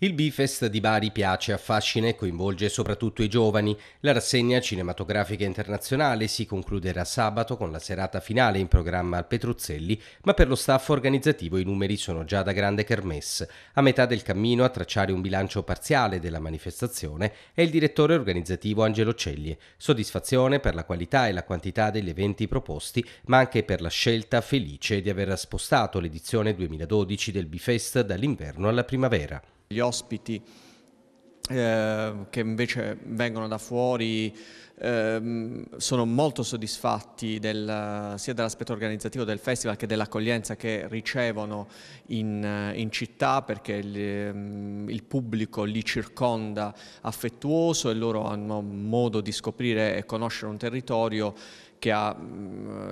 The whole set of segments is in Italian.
Il Bifest di Bari piace, affascina e coinvolge soprattutto i giovani. La rassegna cinematografica internazionale si concluderà sabato con la serata finale in programma al Petruzzelli, ma per lo staff organizzativo i numeri sono già da grande kermesse. A metà del cammino a tracciare un bilancio parziale della manifestazione è il direttore organizzativo Angelo Celli. Soddisfazione per la qualità e la quantità degli eventi proposti, ma anche per la scelta felice di aver spostato l'edizione 2012 del Bifest dall'inverno alla primavera gli ospiti eh, che invece vengono da fuori ehm, sono molto soddisfatti del, sia dell'aspetto organizzativo del festival che dell'accoglienza che ricevono in, eh, in città perché il, ehm, il, pubblico li circonda affettuoso e loro hanno modo di scoprire e conoscere un territorio che ha mm,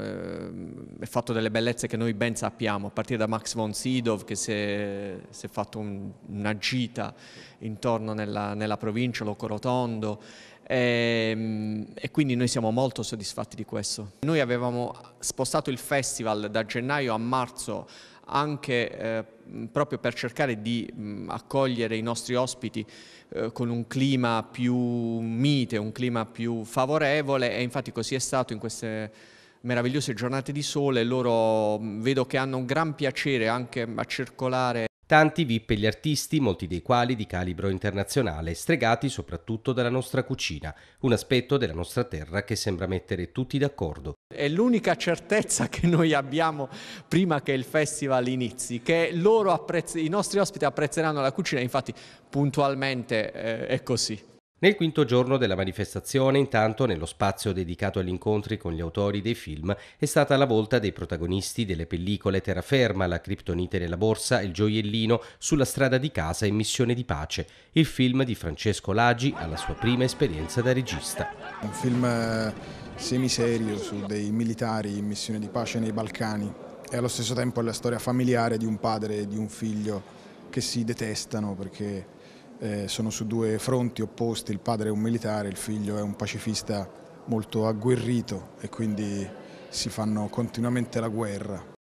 fatto delle bellezze che noi ben sappiamo, a partire da Max von Sydow che si è, si è fatto un, una gita intorno nella, nella provincia, Locorotondo, e, ehm, e, quindi noi siamo molto soddisfatti di questo. Noi avevamo spostato il festival da gennaio a marzo anche eh, proprio per cercare di mh, mm, accogliere i nostri ospiti eh, con un clima più mite, un clima più favorevole e infatti così è stato in queste meravigliose giornate di sole, loro mm, vedo che hanno un gran piacere anche a circolare. Tanti VIP gli artisti, molti dei quali di calibro internazionale, stregati soprattutto dalla nostra cucina, un aspetto della nostra terra che sembra mettere tutti d'accordo. È l'unica certezza che noi abbiamo prima che il festival inizi, che apprezz- i nostri ospiti apprezzeranno la cucina, infatti puntualmente eh, è così. Nel quinto giorno della manifestazione, intanto, nello spazio dedicato agli incontri con gli autori dei film, è stata la volta dei protagonisti delle pellicole Terraferma, La criptonite nella borsa, Il gioiellino, Sulla strada di casa e Missione di pace, il film di Francesco Lagi alla sua prima esperienza da regista. Un film eh, semiserio su dei militari in missione di pace nei Balcani e allo stesso tempo la storia familiare di un padre e di un figlio che si detestano perché eh, sono su due fronti opposti, il padre è un militare, il figlio è un pacifista molto agguerrito e quindi si fanno continuamente la guerra.